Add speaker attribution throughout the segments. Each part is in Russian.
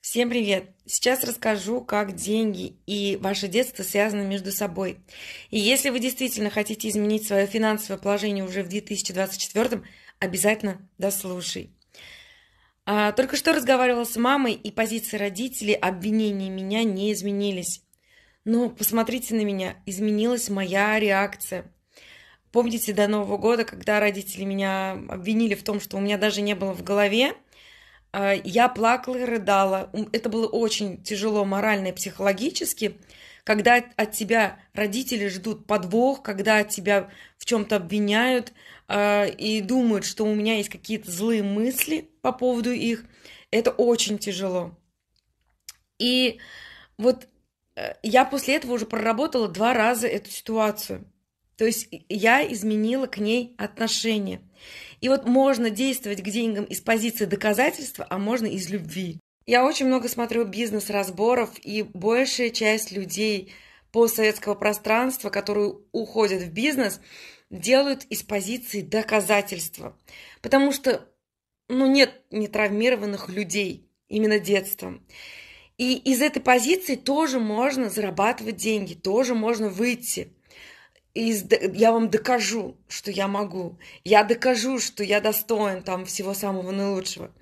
Speaker 1: Всем привет! Сейчас расскажу, как деньги и ваше детство связаны между собой. И если вы действительно хотите изменить свое финансовое положение уже в 2024, обязательно дослушай. А, только что разговаривала с мамой, и позиции родителей обвинения меня не изменились. Но посмотрите на меня, изменилась моя реакция. Помните до Нового года, когда родители меня обвинили в том, что у меня даже не было в голове – а, я плакала и рыдала. Это было очень тяжело морально и психологически, когда от тебя родители ждут подвох, когда от тебя в чем-то обвиняют а, и думают, что у меня есть какие-то злые мысли по поводу их. Это очень тяжело. И вот э, я после этого уже проработала два раза эту ситуацию. То есть я изменила к ней отношение. И вот можно действовать к деньгам из позиции доказательства, а можно из любви. Я очень много смотрю бизнес-разборов, и большая часть людей постсоветского пространства, которые уходят в бизнес, делают из позиции доказательства. Потому что ну, нет нетравмированных людей именно детством. И из этой позиции тоже можно зарабатывать деньги, тоже можно выйти я вам докажу, что я могу. Я докажу, что я достоин там всего самого наилучшего.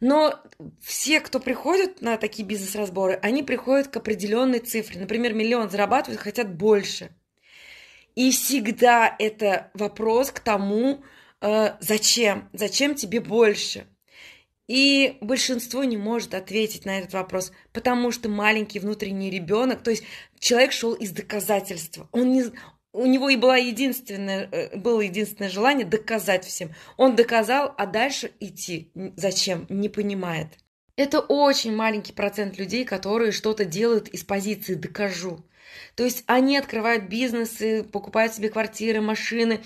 Speaker 1: Но все, кто приходят на такие бизнес-разборы, они приходят к определенной цифре. Например, миллион зарабатывают, хотят больше. И всегда это вопрос к тому, э, зачем? Зачем тебе больше? И большинство не может ответить на этот вопрос, потому что маленький внутренний ребенок, то есть человек шел из доказательства. Он, не, у него и было единственное, э, было единственное желание доказать всем. Он доказал, а дальше идти зачем, не понимает. Это очень маленький процент людей, которые что-то делают из позиции «докажу». То есть они открывают бизнесы, покупают себе квартиры, машины,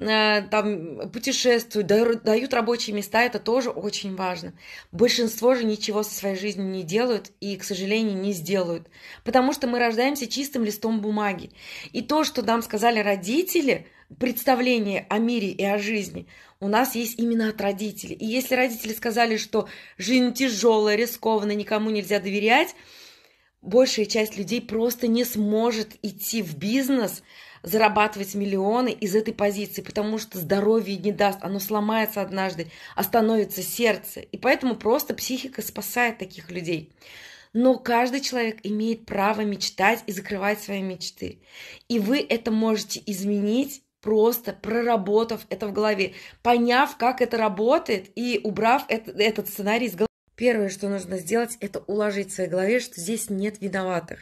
Speaker 1: Э, там путешествуют, дают рабочие места, это тоже очень важно. Большинство же ничего со своей жизнью не делают и, к сожалению, не сделают, потому что мы рождаемся чистым листом бумаги. И то, что нам сказали родители, представление о мире и о жизни у нас есть именно от родителей. И если родители сказали, что жизнь тяжелая, рискованная, никому нельзя доверять, большая часть людей просто не сможет идти в бизнес, зарабатывать миллионы из этой позиции, потому что здоровье не даст, оно сломается однажды, остановится а сердце. И поэтому просто психика спасает таких людей. Но каждый человек имеет право мечтать и закрывать свои мечты. И вы это можете изменить, просто проработав это в голове, поняв, как это работает и убрав этот, этот сценарий из головы. Первое, что нужно сделать, это уложить в своей голове, что здесь нет виноватых.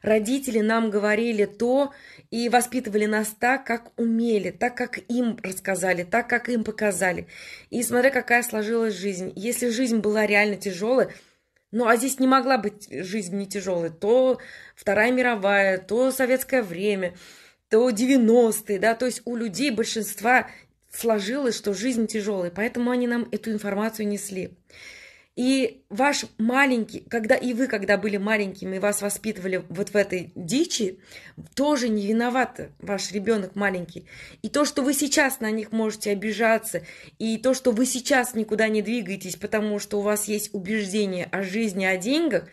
Speaker 1: Родители нам говорили то и воспитывали нас так, как умели, так, как им рассказали, так, как им показали. И смотря какая сложилась жизнь. Если жизнь была реально тяжелой, ну а здесь не могла быть жизнь не тяжелой, то Вторая мировая, то советское время, то 90-е, да, то есть у людей большинства сложилось, что жизнь тяжелая, поэтому они нам эту информацию несли. И ваш маленький, когда и вы, когда были маленькими, вас воспитывали вот в этой дичи, тоже не виноват ваш ребенок маленький. И то, что вы сейчас на них можете обижаться, и то, что вы сейчас никуда не двигаетесь, потому что у вас есть убеждение о жизни, о деньгах,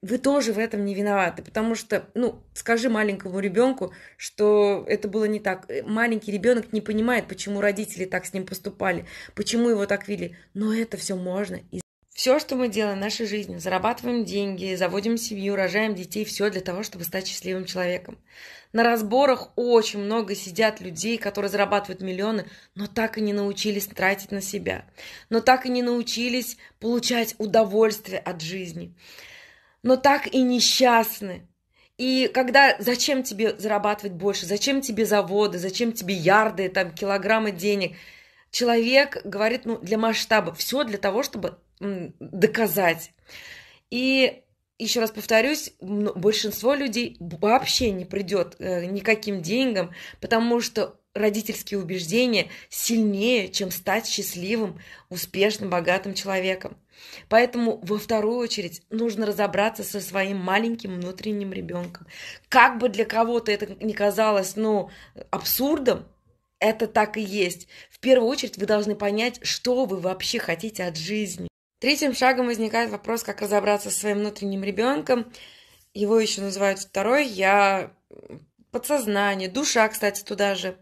Speaker 1: вы тоже в этом не виноваты, потому что, ну, скажи маленькому ребенку, что это было не так. Э, маленький ребенок не понимает, почему родители так с ним поступали, почему его так вели. Но это все можно все, что мы делаем в нашей жизни, зарабатываем деньги, заводим семью, рожаем детей, все для того, чтобы стать счастливым человеком. На разборах очень много сидят людей, которые зарабатывают миллионы, но так и не научились тратить на себя, но так и не научились получать удовольствие от жизни, но так и несчастны. И когда зачем тебе зарабатывать больше, зачем тебе заводы, зачем тебе ярды, там килограммы денег – человек говорит, ну, для масштаба, все для того, чтобы доказать. И еще раз повторюсь, большинство людей вообще не придет э, никаким деньгам, потому что родительские убеждения сильнее, чем стать счастливым, успешным, богатым человеком. Поэтому во вторую очередь нужно разобраться со своим маленьким внутренним ребенком. Как бы для кого-то это не казалось, ну, абсурдом, это так и есть. В первую очередь вы должны понять, что вы вообще хотите от жизни. Третьим шагом возникает вопрос, как разобраться со своим внутренним ребенком. Его еще называют второй я, подсознание, душа, кстати, туда же.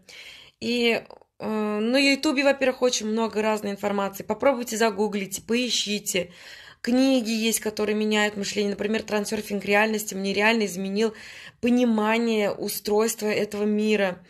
Speaker 1: И э, на Ютубе, во-первых, очень много разной информации. Попробуйте загуглить, поищите. Книги есть, которые меняют мышление. Например, «Трансерфинг реальности» мне реально изменил понимание устройства этого мира.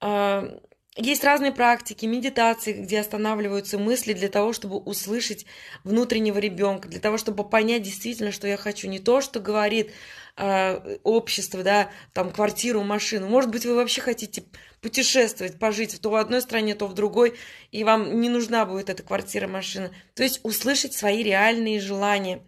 Speaker 1: А, есть разные практики, медитации, где останавливаются мысли для того, чтобы услышать внутреннего ребенка, для того, чтобы понять действительно, что я хочу. Не то, что говорит э, общество, да, там квартиру, машину. Может быть, вы вообще хотите путешествовать, пожить то в одной стране, то в другой, и вам не нужна будет эта квартира, машина. То есть услышать свои реальные желания.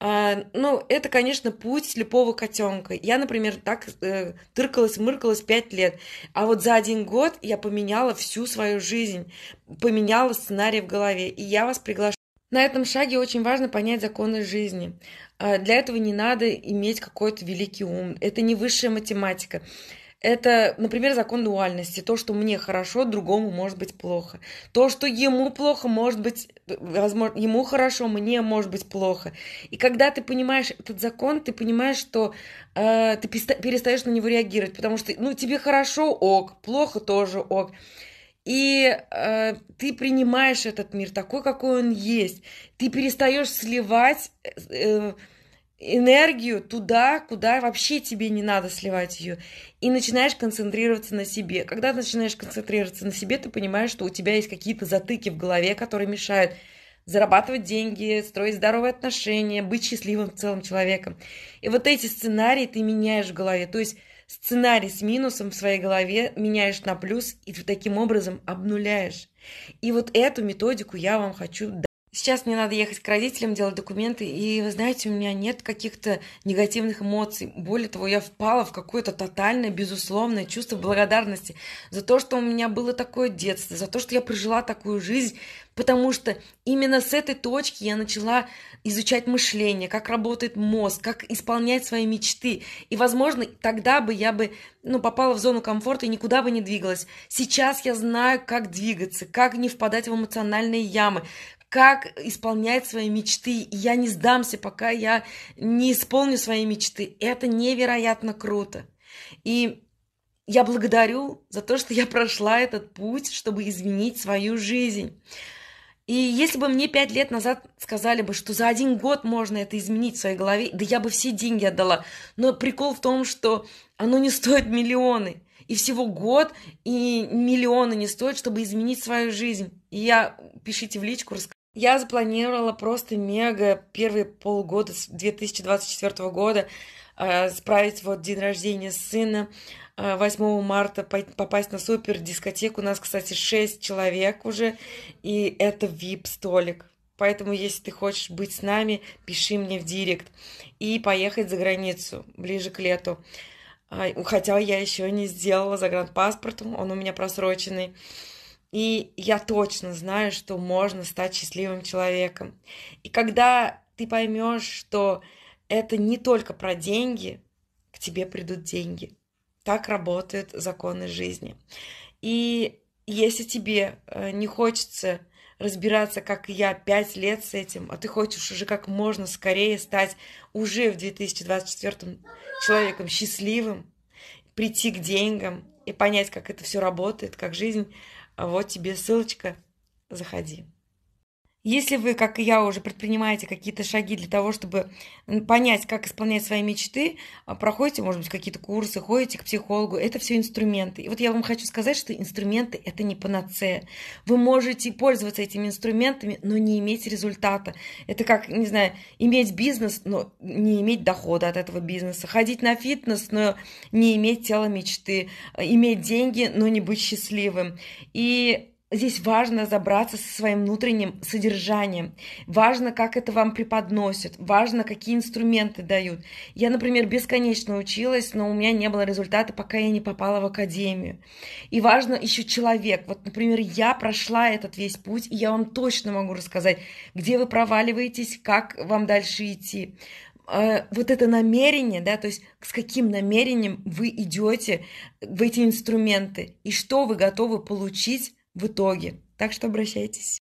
Speaker 1: Э, ну, это, конечно, путь слепого котенка. Я, например, так э, тыркалась, мыркалась пять лет. А вот за один год я поменяла всю свою жизнь, поменяла сценарий в голове. И я вас приглашаю. На этом шаге очень важно понять законы жизни. Э, для этого не надо иметь какой-то великий ум. Это не высшая математика. Это, например, закон дуальности. То, что мне хорошо, другому может быть плохо. То, что ему плохо, может быть, возможно, ему хорошо, мне может быть плохо. И когда ты понимаешь этот закон, ты понимаешь, что э, ты перестаешь на него реагировать, потому что, ну, тебе хорошо, ок, плохо тоже, ок. И э, ты принимаешь этот мир такой, какой он есть. Ты перестаешь сливать... Э, э энергию туда, куда вообще тебе не надо сливать ее. И начинаешь концентрироваться на себе. Когда начинаешь концентрироваться на себе, ты понимаешь, что у тебя есть какие-то затыки в голове, которые мешают зарабатывать деньги, строить здоровые отношения, быть счастливым целым человеком. И вот эти сценарии ты меняешь в голове. То есть сценарий с минусом в своей голове меняешь на плюс и таким образом обнуляешь. И вот эту методику я вам хочу дать. Сейчас мне надо ехать к родителям, делать документы, и, вы знаете, у меня нет каких-то негативных эмоций. Более того, я впала в какое-то тотальное, безусловное чувство благодарности за то, что у меня было такое детство, за то, что я прожила такую жизнь, потому что именно с этой точки я начала изучать мышление, как работает мозг, как исполнять свои мечты. И, возможно, тогда бы я бы ну, попала в зону комфорта и никуда бы не двигалась. Сейчас я знаю, как двигаться, как не впадать в эмоциональные ямы, как исполнять свои мечты. я не сдамся, пока я не исполню свои мечты. Это невероятно круто. И я благодарю за то, что я прошла этот путь, чтобы изменить свою жизнь. И если бы мне пять лет назад сказали бы, что за один год можно это изменить в своей голове, да я бы все деньги отдала. Но прикол в том, что оно не стоит миллионы. И всего год, и миллионы не стоит, чтобы изменить свою жизнь. И я, пишите в личку, расскажите. Я запланировала просто мега первые полгода 2024 года э, справить вот день рождения сына, 8 э, марта попасть на супер дискотеку. У нас, кстати, 6 человек уже, и это VIP-столик. Поэтому, если ты хочешь быть с нами, пиши мне в директ. И поехать за границу ближе к лету. Хотя я еще не сделала загранпаспорт, он у меня просроченный. И я точно знаю, что можно стать счастливым человеком. И когда ты поймешь, что это не только про деньги, к тебе придут деньги. Так работают законы жизни. И если тебе э, не хочется разбираться, как я, пять лет с этим, а ты хочешь уже как можно скорее стать уже в 2024 человеком счастливым, прийти к деньгам и понять, как это все работает, как жизнь а вот тебе ссылочка. Заходи. Если вы, как и я, уже предпринимаете какие-то шаги для того, чтобы понять, как исполнять свои мечты, а, проходите, может быть, какие-то курсы, ходите к психологу, это все инструменты. И вот я вам хочу сказать, что инструменты – это не панацея. Вы можете пользоваться этими инструментами, но не иметь результата. Это как, не знаю, иметь бизнес, но не иметь дохода от этого бизнеса, ходить на фитнес, но не иметь тела мечты, иметь деньги, но не быть счастливым. И Здесь важно забраться со своим внутренним содержанием. Важно, как это вам преподносят. Важно, какие инструменты дают. Я, например, бесконечно училась, но у меня не было результата, пока я не попала в академию. И важно еще человек. Вот, например, я прошла этот весь путь, и я вам точно могу рассказать, где вы проваливаетесь, как вам дальше идти а, вот это намерение, да, то есть с каким намерением вы идете в эти инструменты и что вы готовы получить в итоге. Так что обращайтесь.